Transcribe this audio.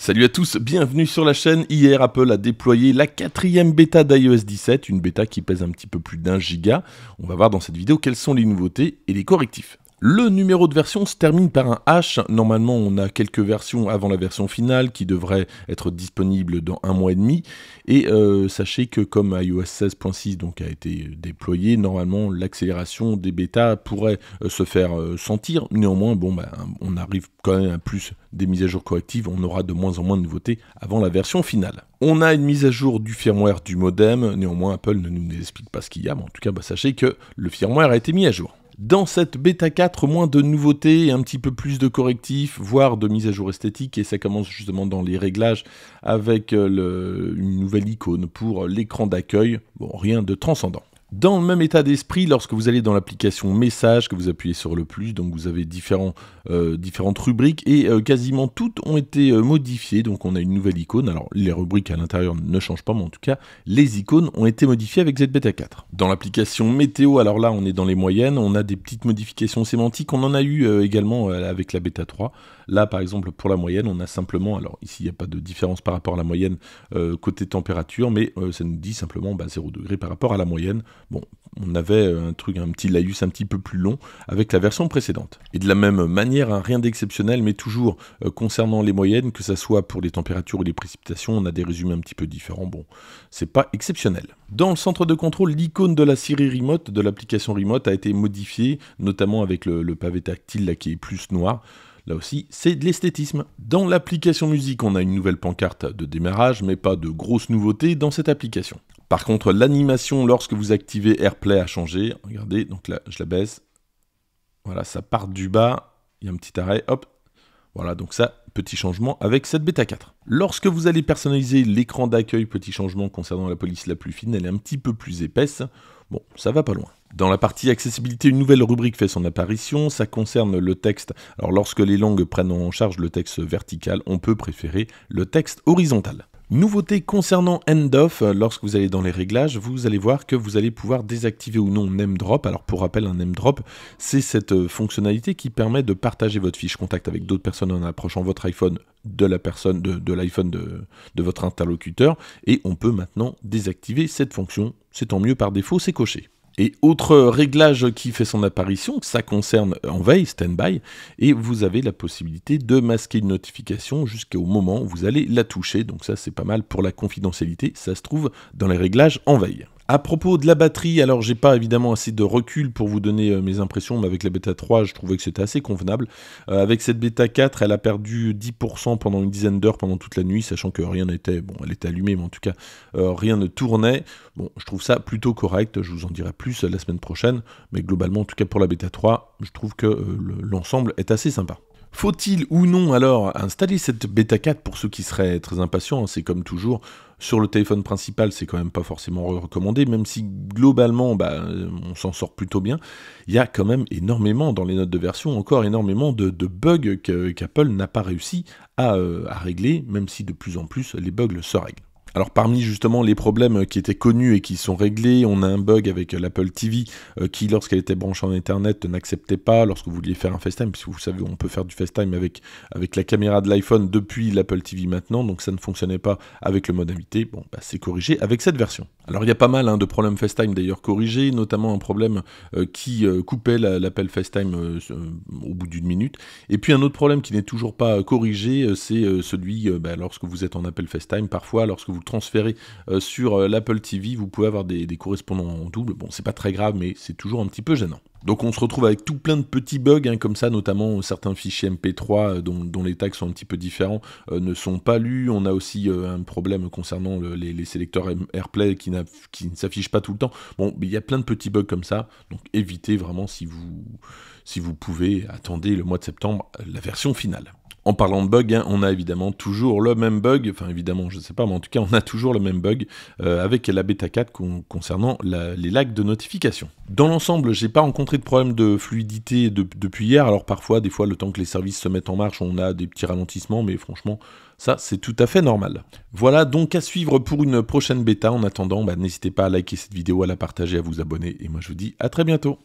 Salut à tous, bienvenue sur la chaîne. Hier, Apple a déployé la quatrième bêta d'iOS 17, une bêta qui pèse un petit peu plus d'un giga. On va voir dans cette vidéo quelles sont les nouveautés et les correctifs. Le numéro de version se termine par un H. Normalement, on a quelques versions avant la version finale qui devrait être disponible dans un mois et demi. Et euh, sachez que comme iOS 16.6 a été déployé, normalement l'accélération des bêtas pourrait euh, se faire euh, sentir. Néanmoins, bon, ben, on arrive quand même à plus des mises à jour correctives. On aura de moins en moins de nouveautés avant la version finale. On a une mise à jour du firmware du modem. Néanmoins, Apple ne nous explique pas ce qu'il y a, mais en tout cas, ben, sachez que le firmware a été mis à jour. Dans cette bêta 4, moins de nouveautés et un petit peu plus de correctifs, voire de mise à jour esthétique, et ça commence justement dans les réglages avec euh, une nouvelle icône pour l'écran d'accueil. Bon, rien de transcendant. Dans le même état d'esprit, lorsque vous allez dans l'application Message, que vous appuyez sur le plus, donc vous avez euh, différentes rubriques et euh, quasiment toutes ont été euh, modifiées. Donc on a une nouvelle icône. Alors les rubriques à l'intérieur ne changent pas, mais en tout cas les icônes ont été modifiées avec ZBeta 4. Dans l'application Météo, alors là on est dans les moyennes, on a des petites modifications sémantiques. On en a eu également avec la Beta 3. Là par exemple pour la moyenne, on a simplement, alors ici il n'y a pas de différence par rapport à la moyenne côté température, mais ça nous dit simplement 0 bah, degré par rapport à la moyenne. Bon, on avait euh, un truc, un petit laïus un petit peu plus long avec la version précédente. Et de la même manière, hein, rien d'exceptionnel, mais toujours euh, concernant les moyennes, que ce soit pour les températures ou les précipitations, on a des résumés un petit peu différents. Bon, c'est pas exceptionnel. Dans le centre de contrôle, l'icône de la série remote, de l'application remote, a été modifiée, notamment avec le, le pavé tactile là, qui est plus noir. Là aussi, c'est de l'esthétisme. Dans l'application musique, on a une nouvelle pancarte de démarrage, mais pas de grosses nouveautés dans cette application. Par contre, l'animation lorsque vous activez AirPlay a changé. Regardez, donc là, je la baisse. Voilà, ça part du bas. Il y a un petit arrêt. Hop. Voilà, donc ça, petit changement avec cette bêta 4. Lorsque vous allez personnaliser l'écran d'accueil, petit changement concernant la police la plus fine, elle est un petit peu plus épaisse. Bon, ça va pas loin. Dans la partie accessibilité, une nouvelle rubrique fait son apparition. Ça concerne le texte. Alors, lorsque les langues prennent en charge le texte vertical, on peut préférer le texte horizontal. Nouveauté concernant Off, lorsque vous allez dans les réglages, vous allez voir que vous allez pouvoir désactiver ou non Name Drop. Alors pour rappel, un Name Drop, c'est cette euh, fonctionnalité qui permet de partager votre fiche contact avec d'autres personnes en approchant votre iPhone de la personne, de, l'iPhone de, de votre interlocuteur. Et on peut maintenant désactiver cette fonction. C'est tant mieux par défaut, c'est coché. Et autre réglage qui fait son apparition, ça concerne en veille, standby, et vous avez la possibilité de masquer une notification jusqu'au moment où vous allez la toucher. Donc ça c'est pas mal pour la confidentialité, ça se trouve dans les réglages en veille. À propos de la batterie, alors j'ai pas évidemment assez de recul pour vous donner euh, mes impressions, mais avec la bêta 3, je trouvais que c'était assez convenable. Euh, avec cette bêta 4, elle a perdu 10% pendant une dizaine d'heures pendant toute la nuit, sachant que rien n'était, bon, elle était allumée, mais en tout cas, euh, rien ne tournait. Bon, je trouve ça plutôt correct, je vous en dirai plus la semaine prochaine, mais globalement, en tout cas pour la bêta 3, je trouve que l'ensemble est assez sympa. Faut-il ou non alors installer cette bêta 4 pour ceux qui seraient très impatients hein, C'est comme toujours, sur le téléphone principal, c'est quand même pas forcément recommandé, même si globalement, bah, euh, on s'en sort plutôt bien. Il y a quand même énormément dans les notes de version, encore énormément de, bugs qu'Apple n'a pas réussi à, euh, à régler, même si de plus en plus les bugs se règlent. Alors parmi justement les problèmes qui étaient connus et qui sont réglés, on a un bug avec euh, l'Apple TV euh, qui lorsqu'elle était branchée en Internet, n'acceptait pas lorsque vous vouliez faire un FaceTime, puisque vous savez on peut faire du FaceTime avec, avec la caméra de l'iPhone depuis l'Apple TV maintenant, donc ça ne fonctionnait pas avec le mode invité, bon bah, c'est corrigé avec cette version. Alors il y a pas mal hein, de problèmes FaceTime d'ailleurs corrigés, notamment un problème euh, qui coupait l'appel FaceTime au bout d'une minute, et puis un autre problème qui n'est toujours pas corrigé, c'est celui bah, lorsque vous êtes en appel FaceTime, parfois lorsque vous vous transférez euh, sur euh, l'Apple TV, vous pouvez avoir des, correspondants en double. Bon, c'est pas très grave, mais c'est toujours un petit peu gênant. Donc on se retrouve avec tout plein de petits bugs hein, comme ça, notamment euh, certains fichiers MP3 dont, les tags sont un petit peu différents, ne sont pas lus. On a aussi un problème concernant les, sélecteurs AirPlay qui, qui ne s'affichent pas tout le temps. Bon, il y a plein de petits bugs comme ça, donc évitez vraiment si vous, si vous pouvez, attendez le mois de septembre la version finale. En parlant de bug, hein, on a évidemment toujours le même bug, enfin évidemment, je ne sais pas, mais en tout cas, on a toujours le même bug euh, avec la bêta 4 concernant les lags de notification. Dans l'ensemble, je n'ai pas rencontré de problème de fluidité depuis hier, alors parfois, des fois, le temps que les services se mettent en marche, on a des petits ralentissements, mais franchement, ça, c'est tout à fait normal. Voilà donc à suivre pour une prochaine bêta. En attendant, bah, n'hésitez pas à liker cette vidéo, à la partager, à vous abonner. Et moi, je vous dis à très bientôt.